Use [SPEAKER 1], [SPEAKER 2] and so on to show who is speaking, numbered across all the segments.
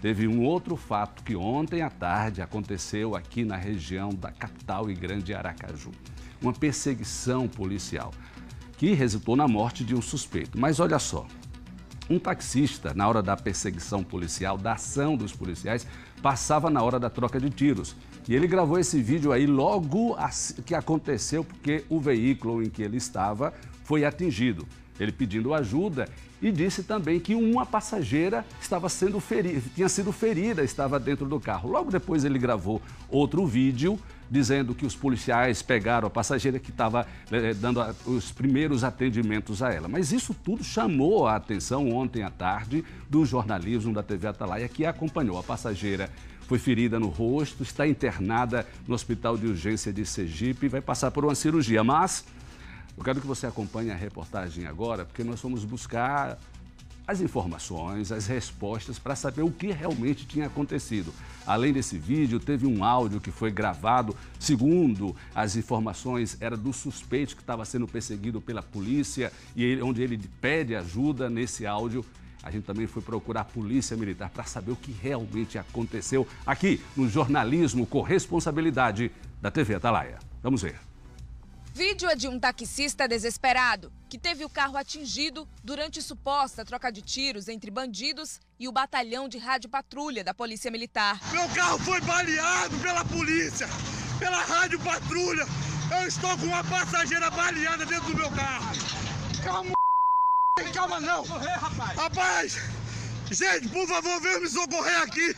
[SPEAKER 1] Teve um outro fato que ontem à tarde aconteceu aqui na região da capital e grande Aracaju. Uma perseguição policial que resultou na morte de um suspeito. Mas olha só, um taxista, na hora da perseguição policial, da ação dos policiais, passava na hora da troca de tiros. E ele gravou esse vídeo aí logo que aconteceu, porque o veículo em que ele estava foi atingido ele pedindo ajuda e disse também que uma passageira estava sendo ferida, tinha sido ferida, estava dentro do carro. Logo depois ele gravou outro vídeo dizendo que os policiais pegaram a passageira que estava eh, eh dando a, os primeiros atendimentos a ela. Mas isso tudo chamou a atenção ontem à tarde do jornalismo da TV Atalaia que acompanhou a passageira foi ferida no rosto, está internada no Hospital de Urgência de Sergipe e vai passar por uma cirurgia, mas eu quero que você acompanhe a reportagem agora, porque nós fomos buscar as informações, as respostas para saber o que realmente tinha acontecido. Além desse vídeo, teve um áudio que foi gravado, segundo as informações, era do suspeito que estava sendo perseguido pela polícia e ele, onde ele pede ajuda nesse áudio. A gente também foi procurar a Polícia Militar para saber o que realmente aconteceu aqui no jornalismo com responsabilidade da TV Atalaia. Vamos ver.
[SPEAKER 2] Vídeo é de um taxista desesperado que teve o carro atingido durante suposta troca de tiros entre bandidos e o batalhão de rádio patrulha da Polícia Militar. Meu carro
[SPEAKER 1] foi baleado pela polícia,
[SPEAKER 2] pela rádio patrulha. Eu estou com uma passageira baleada dentro do meu carro.
[SPEAKER 3] Calma, calma não. Rapaz, gente, por favor, venha me socorrer aqui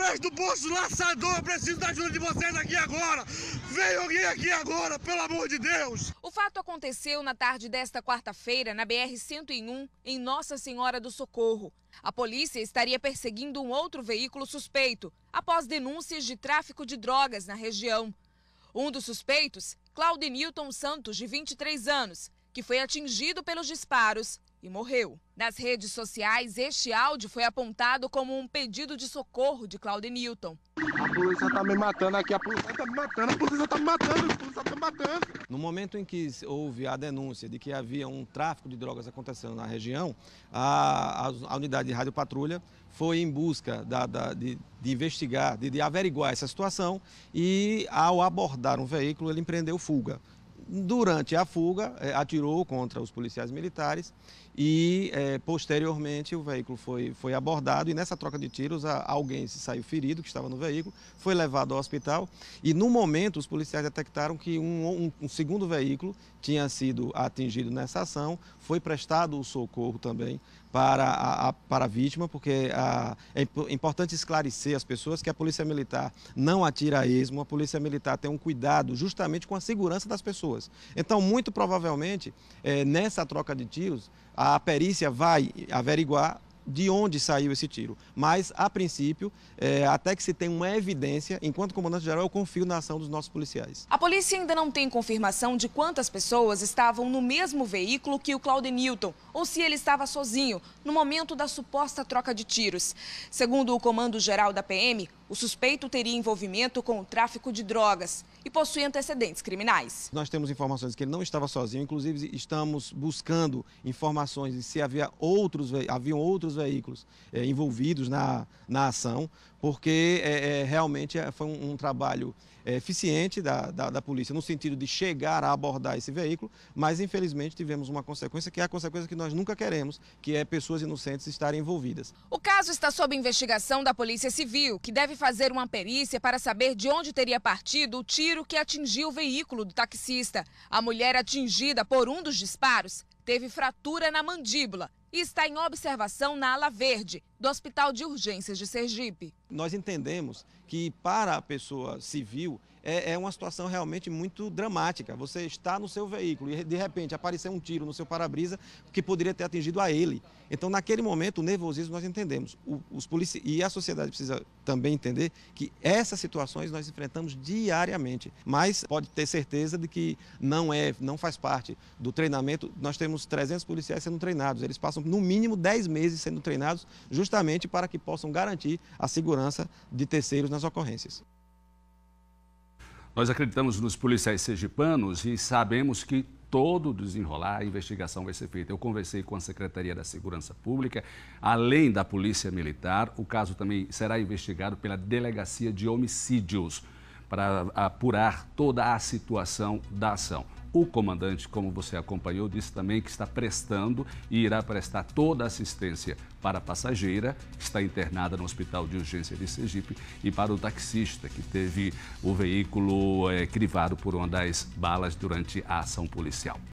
[SPEAKER 3] atrás do bolso laçador. Eu preciso da ajuda de vocês aqui agora. Vem alguém aqui agora, pelo amor de Deus.
[SPEAKER 2] O fato aconteceu na tarde desta quarta-feira na BR-101, em Nossa Senhora do Socorro. A polícia estaria perseguindo um outro veículo suspeito após denúncias de tráfico de drogas na região. Um dos suspeitos, Claudenilton Santos, de 23 anos, que foi atingido pelos disparos e morreu. Nas redes sociais, este áudio foi apontado como um pedido de socorro de Claudio Newton.
[SPEAKER 3] A polícia tá me matando aqui, a polícia tá me matando, a polícia tá me matando, a polícia tá me matando. No momento em que houve a denúncia de que havia um tráfico de drogas acontecendo na região, a, a unidade de rádio patrulha foi em busca da, da, de, de, investigar, de, de averiguar essa situação e ao abordar um veículo ele empreendeu fuga. Durante a fuga, é, atirou contra os policiais militares e, é, posteriormente, o veículo foi, foi abordado. E nessa troca de tiros, a, alguém se saiu ferido, que estava no veículo, foi levado ao hospital. E, no momento, os policiais detectaram que um, um, um segundo veículo tinha sido atingido nessa ação. Foi prestado o socorro também para a, a, para a vítima, porque a, é, é importante esclarecer as pessoas que a Polícia Militar não atira a esmo, a Polícia Militar tem um cuidado justamente com a segurança das pessoas pessoas. Então, muito provavelmente, é, nessa troca de tiros, a perícia vai averiguar de onde saiu esse tiro. Mas, a princípio, é, até que se tenha uma evidência, enquanto comandante-geral, eu confio na ação dos nossos policiais.
[SPEAKER 2] A polícia ainda não tem confirmação de quantas pessoas estavam no mesmo veículo que o Claudio Newton, ou se ele estava sozinho, no momento da suposta troca de tiros. Segundo o comando-geral da PM, o suspeito teria envolvimento com o tráfico de drogas e possui antecedentes criminais.
[SPEAKER 3] Nós temos informações que ele não estava sozinho, inclusive estamos buscando informações de se havia outros, haviam outros veículos é, envolvidos na, na ação, porque é, é, realmente foi um, um trabalho é, eficiente da, da, da, polícia no sentido de chegar a abordar esse veículo, mas infelizmente tivemos uma consequência que é a consequência que nós nunca queremos, que é pessoas inocentes estarem envolvidas.
[SPEAKER 2] O caso está sob investigação da Polícia Civil, que deve fazer uma perícia para saber de onde teria partido o tiro que atingiu o veículo do taxista. A mulher atingida por um dos disparos teve fratura na mandíbula e está em observação na ala verde do Hospital de Urgências de Sergipe.
[SPEAKER 3] Nós entendemos que para a pessoa civil é, é, uma situação realmente muito dramática. Você está no seu veículo e de repente apareceu um tiro no seu para-brisa que poderia ter atingido a ele. Então, naquele momento, o nervosismo nós entendemos. O, os polici e a sociedade precisa também entender que essas situações nós enfrentamos diariamente. Mas pode ter certeza de que não é, não faz parte do treinamento. Nós temos 300 policiais sendo treinados. Eles passam no mínimo 10 meses sendo treinados justamente para que possam garantir a segurança de terceiros nas ocorrências.
[SPEAKER 1] Nós acreditamos nos policiais sergipanos e sabemos que todo desenrolar, a investigação vai ser feita. Eu conversei com a Secretaria da Segurança Pública, além da Polícia Militar, o caso também será investigado pela Delegacia de Homicídios para apurar toda a situação da ação. O comandante, como você acompanhou, disse também que está prestando e irá prestar toda a assistência para a passageira, que está internada no Hospital de Urgência de Sergipe, e para o taxista, que teve o veículo é, crivado por uma das balas durante a ação policial.